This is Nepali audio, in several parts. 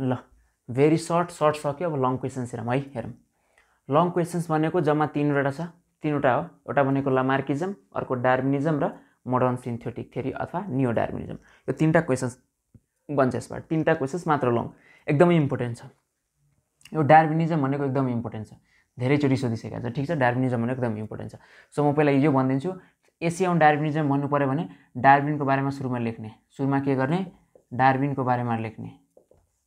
ल भेरी सर्ट सर्ट सक्यो अब लङ क्वेसन्स हेरौँ है हेरौँ लङ क्वेसन्स भनेको जम्मा तिनवटा छ तिनवटा हो एउटा भनेको लामार्किजम अर्को डार्मिनिजम र मोडर्न सिन्थेटिक थ्योरी अथवा न्यु डार्मिनिजम यो तिनवटा क्वेसन्स भन्छ यसबाट तिनवटा क्वेसन्स मात्र लङ एकदमै इम्पोर्टेन्ट छ यो डार्मिनिजम भनेको एकदमै इम्पोर्टेन्ट छ धेरैचोटि सोधिसकेको छ ठिक छ डार्मिनिजम भनेको एकदम इम्पोर्टेन्ट छ सो म पहिला यो भनिदिन्छु एसिया डार्मिनिजम भन्नु पऱ्यो भने डार्बिनको बारेमा सुरुमा लेख्ने सुरुमा के गर्ने डार्बिनको बारेमा लेख्ने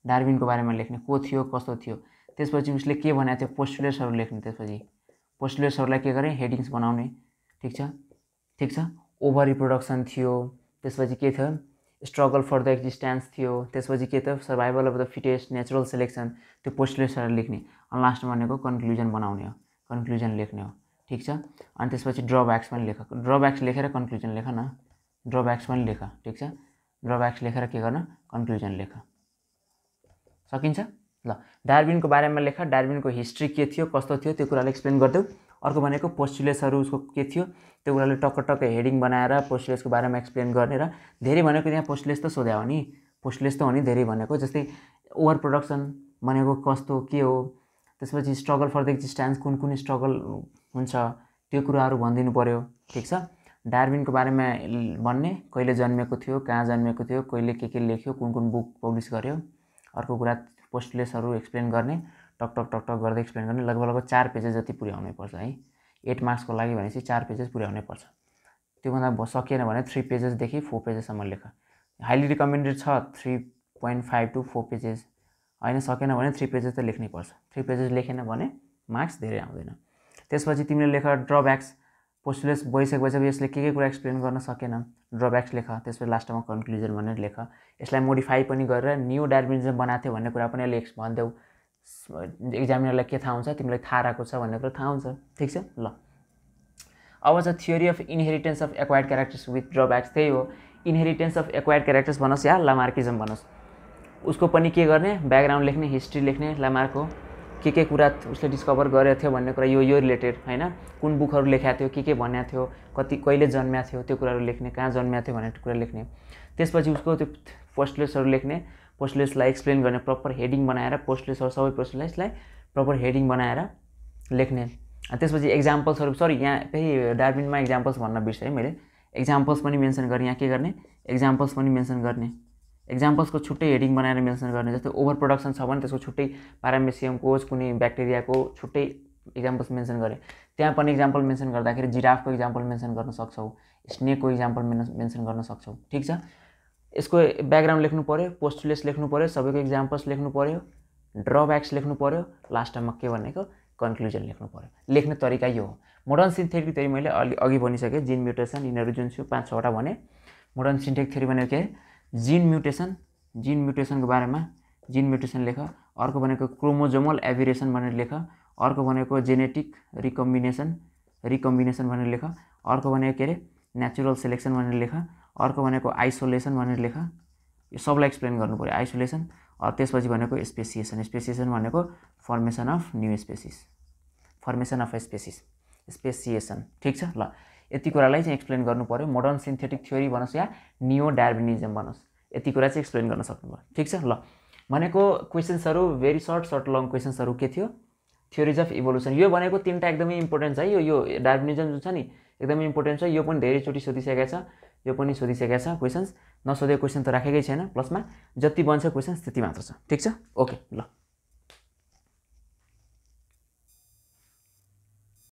डार्बिनको बारेमा लेख्ने को थियो कस्तो थियो त्यसपछि उसले के भनेको थियो पोस्टुलेसहरू लेख्ने त्यसपछि पोस्टुलेसहरूलाई के गरेँ हेडिङ्स बनाउने ठिक छ ठिक छ ओभर रिप्रोडक्सन थियो त्यसपछि के थियो स्ट्रगल फर द एक्जिस्टेन्स थियो त्यसपछि के थियो survival of the fittest natural selection त्यो पोस्टुलेसहरू लेख्ने अनि लास्ट भनेको कन्क्लुजन बनाउने हो कन्क्लुजन लेख्ने हो ठिक छ अनि त्यसपछि ड्रब्याक्स पनि लेख ड्रब्याक्स लेखेर कन्क्लुजन लेख न ड्रब्याक्स पनि लेख ठिक छ ड्रब्याक्स लेखेर के गर्न कन्क्लुजन लेख सकिन्छ ल डार्बिनको बारेमा लेख डार्बिनको हिस्ट्री के थियो कस्तो थियो त्यो कुराले एक्सप्लेन गरिदेऊ अर्को भनेको पोस्टुलेसहरू उसको के थियो त्यो कुराले टक्क टक्क हेडिङ बनाएर पोस्टुलेसको बारेमा एक्सप्लेन गरेर धेरै भनेको त्यहाँ पोस्टुलेस त सोध्यो नि पोस्टुलेस त हो नि धेरै भनेको जस्तै ओभर प्रडक्सन भनेको कस्तो के हो त्यसपछि स्ट्रगल फर द एक्जिस्टेन्स कुन कुन स्ट्रगल हुन्छ त्यो कुराहरू भनिदिनु पऱ्यो ठिक छ डार्बिनको बारेमा भन्ने कहिले जन्मेको थियो कहाँ जन्मेको थियो कहिले के के लेख्यो कुन कुन बुक पब्लिस गर्यो अर्को कुरा पोस्टलेसहरू एक्सप्लेन गर्ने टक टक टक गर्दै एक्सप्लेन गर्ने लगभग लगभग चार पेजेस जति पुर्याउनै पर्छ है एट मार्क्सको लागि भनेपछि चार पेजेस पुर्याउनै पर्छ त्योभन्दा सकिएन भने थ्री पेजेसदेखि फोर पेजेससम्म लेख हाइली रिकमेन्डेड छ three point five two four pages होइन सकेन भने थ्री पेजेस त लेख्नै पर्छ थ्री पेजेस लेखेन भने मार्क्स धेरै आउँदैन त्यसपछि तिमीले लेख ड्रब्याक्स पोस्टलेस भइसकेपछि यसले के के कुरा एक्सप्लेन गर्न सकेन ड्रब्याक्स लेख त्यसपछि लास्टमा कन्क्लुजन भनेर लेख यसलाई मोडिफाई पनि गरेर न्यू डार्विनिजम बनाएको थियो भन्ने कुरा पनि अहिले भनिदेऊ एक्जामिनरलाई के थाहा हुन्छ तिमीलाई थाहा रहेको छ भन्ने कुरा थाहा हुन्छ ठिक छ ल अब चाहिँ थियो of inheritance of acquired characters with drawbacks त्यही हो इनहेरिटेन्स अफ एक्वायर्ड क्यारेक्टर्स भनोस् या लामार्किजम भनोस् उसको पनि के गर्ने ब्याकग्राउन्ड लेख्ने हिस्ट्री लेख्ने लामार्क हो के के कुरा उसले डिस्कभर गरेको थियो भन्ने कुरा यो यो रिलेटेड होइन कुन बुकहरू लेखाएको थियो के के भनेको थियो कति कहिले जन्म्याएको थियो त्यो कुराहरू लेख्ने कहाँ जन्म्याएको थियो भन्ने कुरा लेख्ने त्यसपछि उसको त्यो पोस्टलेसहरू लेख्ने पोस्टलेसलाई एक्सप्लेन गर्ने प्रपर हेडिङ बनाएर पोस्टलेसहरू सबै पोस्टलेसलाई प्रपर हेडिङ बनाएर लेख्ने त्यसपछि एक्जाम्पल्सहरू सरी यहाँ फेरि डार्बिनमा इक्जाम्पल्स भन्न बिर्सेँ मैले इक्जाम्पल्स पनि मेन्सन गरेँ यहाँ के गर्ने एक्जाम्पल्स पनि मेन्सन गर्ने एक्जाम्पल्सको छुट्टै हेडिङ बनाएर मेन्सन गर्ने जस्तै ओभर प्रडक्सन छ भने त्यसको छुट्टै प्यारामेसियम कोच कुनै ब्याक्टेरियाको छुट्टै इक्जाम्पल्स मेन्सन गरेँ त्यहाँ पनि इक्जाम्पल मेन्सन गर्दाखेरि जिराफको इक्जाम्पल मेन्सन गर्न सक्छौ स्नेकको इक्जाम्पल मेन्सन गर्न सक्छौ ठिक छ यसको ब्याकग्राउन्ड लेख्नु पऱ्यो पोस्टलेस लेख्नु पऱ्यो सबैको इक्जाम्पल्स लेख्नु पऱ्यो ड्रब्याक्स लेख्नु पऱ्यो लास्टमा के भनेको कन्क्लुजन लेख्नु पऱ्यो लेख्ने तरिका यो हो मोडर्न सिन्थेटिक थ्योरी मैले अलि अघि भनिसकेँ जिन म्युटेसन यिनीहरू जुन छु पाँच छवटा भने मोडर्न सिन्थेटिक थ्योरी भनेको के जिन म्युटेसन जिन म्युटेसनको बारेमा जिन म्युटेसन लेख अर्को भनेको क्रोमोजोमल एभिरेसन भनेर लेख अर्को भनेको जेनेटिक रिकम्बिनेसन रिकम्बिनेसन भनेर लेख अर्को भनेको के अरे नेचुरल सेलेक्सन भनेर लेख अर्को भनेको आइसोलेसन भनेर लेख यो सबलाई एक्सप्लेन गर्नु पऱ्यो आइसोलेसन त्यसपछि भनेको स्पेसिएसन स्पेसिएसन भनेको formation of new species formation of species speciation ठिक छ ल यति कुरालाई चाहिँ एक्सप्लेन गर्नु पऱ्यो मोडर्न सिन्थेटिक थ्योरी भनोस् या नियो डार्बिनिजम भनोस् यति कुरा चाहिँ एक्सप्लेन गर्न सक्नुभयो ठिक छ ल भनेको क्वेसन्सहरू भेरी सर्ट सर्ट लङ क्वेसन्सहरू के थियो थ्योरिज अफ इभोल्युसन यो भनेको तिनवटा एकदमै इम्पोर्टेन्ट छ है यो यो डार्बिनिजम जुन छ नि एकदमै इम्पोर्टेन्ट छ यो पनि धेरैचोटि सोधिसकेको छ यो पनि सोधिसकेको छ क्वेसन्स नसोधेको क्वेसन त राखेकै छैन प्लसमा जति बन्छ क्वेसन्स त्यति मात्र छ ठिक छ ओके ल